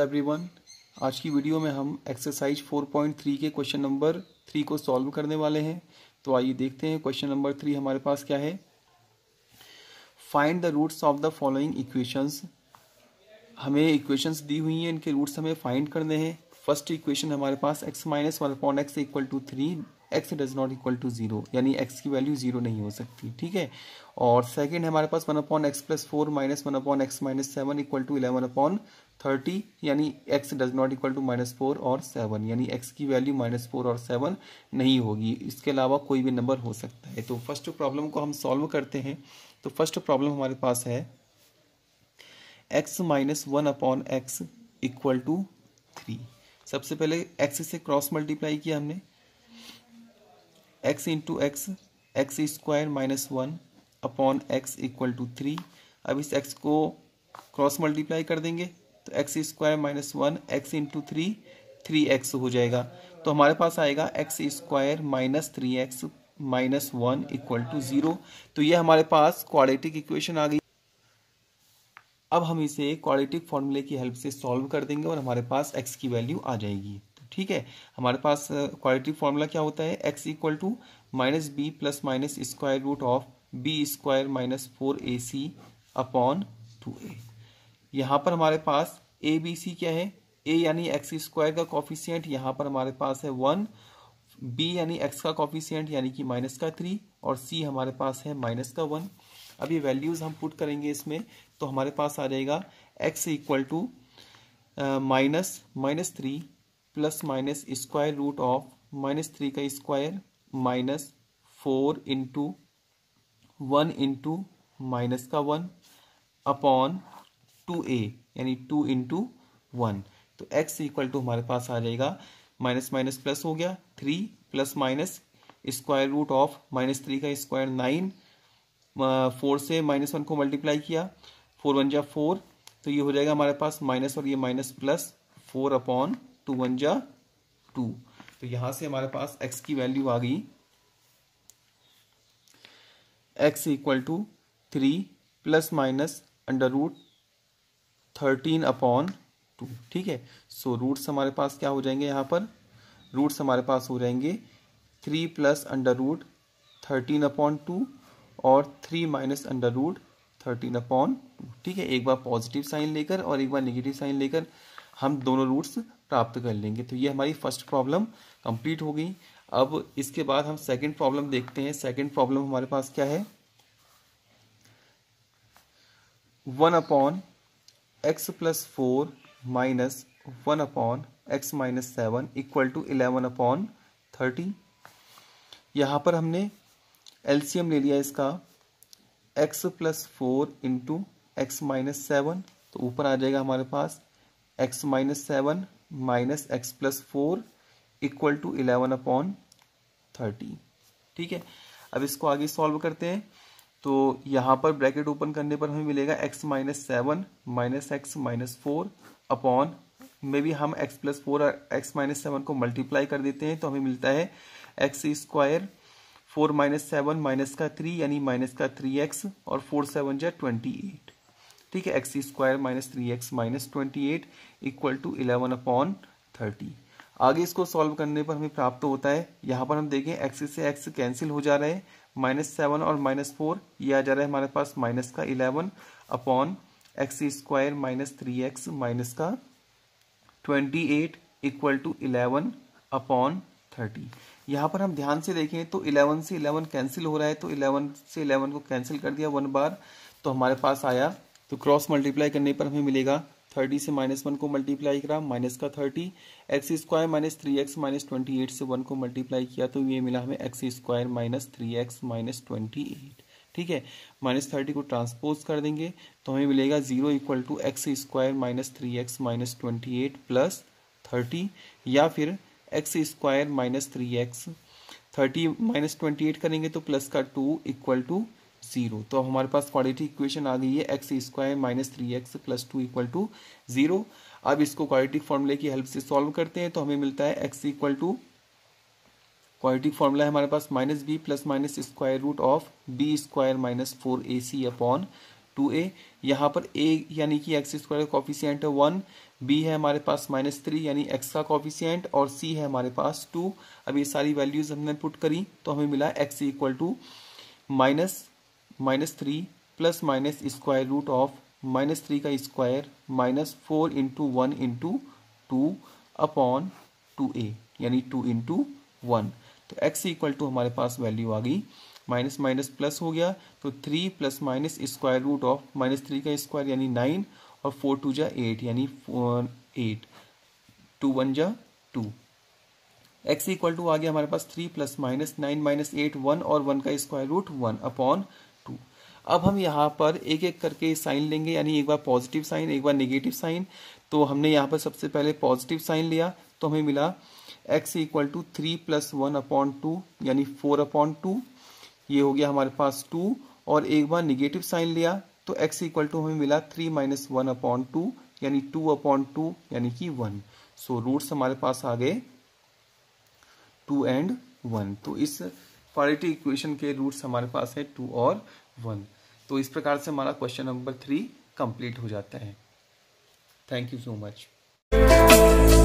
everyone आज की video में हम एक्सरसाइज 4.3 के क्वेश्चन नंबर थ्री को सॉल्व करने वाले हैं तो आइए देखते हैं क्वेश्चन नंबर थ्री हमारे पास क्या है find the roots of the following equations हमें इक्वेशंस दी हुई हैं इनके रूट्स हमें फाइंड करने हैं फर्स्ट इक्वेशन हमारे पास x minus one upon x equal to three x does not equal to zero यानी एक्स की वैल्यू जीरो नहीं हो सकती ठीक है और सेकेंड हमारे पास one upon x plus four minus one upon x minus seven equal to eleven upon thirty यानी x does not equal to minus four और सेवन यानी एक्स की वैल्यू माइनस फोर और सेवन नहीं होगी इसके अलावा कोई भी नंबर हो सकता है तो फर्स्ट प्रॉब्लम को हम सॉल्व करते हैं तो फर्स्ट प्रॉब्लम हमारे पास है x minus one upon x equal to three सबसे पहले एक्स से क्रॉस मल्टीप्लाई किया हमने x into x x square minus one upon x equal to three अब इस एक्स को क्रॉस मल्टीप्लाई कर देंगे तो x square minus one x into three three x हो जाएगा तो हमारे पास आएगा x square minus three x minus one equal to zero तो ये हमारे पास क्वाड्रेटिक इक्वेशन आ गई अब हम इसे क्वाड्रेटिक फॉर्मूले की हेल्प से सॉल्व कर देंगे और हमारे पास एक्स की वैल्यू आ जाएगी ठीक है हमारे पास क्वालिटी फॉर्मूला क्या होता है x equal to minus b plus minus square root of b square minus four a c upon two a यहाँ पर हमारे पास ए बी सी क्या है ए यानी एक्स स्क्वायर का कॉफिशियंट यहाँ पर हमारे पास है वन बी यानी एक्स का कॉफिशियंट यानी कि माइनस का थ्री और सी हमारे पास है माइनस का वन अब ये वैल्यूज़ हम पुट करेंगे इसमें तो हमारे पास आ जाएगा x equal to minus minus three plus minus square root of minus three का square minus four into one into minus का वन अपॉन टू ए यानी टू इंटू वन तो एक्स इक्वल टू हमारे पास आ जाएगा माइनस माइनस प्लस हो गया three plus minus square root of minus three का स्क्वायर नाइन फोर से माइनस वन को मल्टीप्लाई किया फोर वन जा फोर तो ये हो जाएगा हमारे पास माइनस और ये minus plus four upon two one जा टू तो यहां से हमारे पास एक्स की वैल्यू आ गई x equal to three plus minus under root thirteen upon two ठीक है सो रूट्स हमारे पास क्या हो जाएंगे यहाँ पर रूट्स हमारे पास हो जाएंगे three plus under root thirteen upon two और three minus under root thirteen upon two ठीक है एक बार पॉजिटिव साइन लेकर और एक बार नेगेटिव साइन लेकर हम दोनों रूट्स प्राप्त कर लेंगे तो ये हमारी फर्स्ट प्रॉब्लम कंप्लीट हो गई अब इसके बाद हम सेकंड प्रॉब्लम देखते हैं सेकंड प्रॉब्लम हमारे पास क्या है one upon x plus four minus one upon x minus seven equal to eleven upon thirty यहां पर हमने एलसीएम ले लिया इसका x plus four into x minus seven तो ऊपर आ जाएगा हमारे पास x minus seven minus x plus four equal to eleven upon thirty ठीक है अब इसको आगे सॉल्व करते हैं तो यहां पर ब्रैकेट ओपन करने पर हमें मिलेगा x minus seven minus x minus four upon maybe हम x प्लस फोर और एक्स माइनस सेवन को मल्टीप्लाई कर देते हैं तो हमें मिलता है x square four minus seven minus का थ्री यानी माइनस का थ्री एक्स और फोर सेवन जै ट्वेंटी एट ठीक है x square minus three x minus twenty eight equal to eleven upon thirty आगे इसको सॉल्व करने पर हमें प्राप्त होता है यहाँ पर हम देखें एक्स से एक्स कैंसिल हो जा रहे हैं माइनस सेवन और माइनस फोर ये आ जा रहा है हमारे पास माइनस का eleven upon x square minus three x minus का twenty eight equal to eleven upon thirty यहाँ पर हम ध्यान से देखें तो इलेवन से इलेवन कैंसिल हो रहा है तो इलेवन से इलेवन को कैंसिल कर दिया वन बार तो हमारे पास आया तो क्रॉस मल्टीप्लाई करने पर हमें मिलेगा थर्टी से माइनस वन को मल्टीप्लाई करा माइनस का thirty x square minus three x minus twenty eight से वन को मल्टीप्लाई किया तो ये मिला हमें x square minus three x minus twenty eight ठीक है माइनस थर्टी को ट्रांसपोज कर देंगे तो हमें मिलेगा zero equal to x square minus three x minus twenty eight plus thirty या फिर x square minus three x thirty minus twenty eight करेंगे तो प्लस का टू इक्वल टू जीरो तो हमारे पास क्वालिटी इक्वेशन आ गई है x square minus three x plus two equal to zero अब इसको क्वालिटी फॉर्मूले की हेल्प से सॉल्व करते हैं तो हमें मिलता है x equal to quality formula है हमारे पास minus b plus minus square root of b square minus four a c upon two a यहाँ पर ए यानी कि एक्स स्क्वायर का कॉफिशियंट है वन बी है हमारे पास माइनस थ्री यानी एक्स का कॉफिशियंट और सी है हमारे पास टू अब ये सारी वैल्यूज हमने पुट करी तो हमें मिला x equal to minus minus three plus minus square root of minus three का square minus four into one into two upon two a यानी टू इंटू वन तो एक्स इक्वल टू हमारे पास वैल्यू आ गई माइनस माइनस प्लस हो गया तो three plus minus square root of minus three का स्क्वायर यानी नाइन और फोर टू जा एट यानी एट टू वन जा टू एक्स इक्वल टू आ गया हमारे पास three plus minus nine minus eight one और वन का स्क्वायर रूट वन अपॉन अब हम यहाँ पर एक एक करके साइन लेंगे यानी एक बार पॉजिटिव साइन एक बार नेगेटिव साइन तो हमने यहाँ पर सबसे पहले पॉजिटिव साइन लिया तो हमें मिला x equal to three plus one upon two यानी फोर अपॉन टू ये हो गया हमारे पास टू और एक बार निगेटिव साइन लिया तो एक्स इक्वल टू हमें मिला three minus one upon two यानी टू अपॉन टू यानी कि वन सो रूट्स हमारे पास आ गए टू एंड वन तो इस क्वालिटी इक्वेशन के रूट्स हमारे पास है टू और वन तो इस प्रकार से हमारा क्वेश्चन नंबर थ्री कंप्लीट हो जाता है थैंक यू सो मच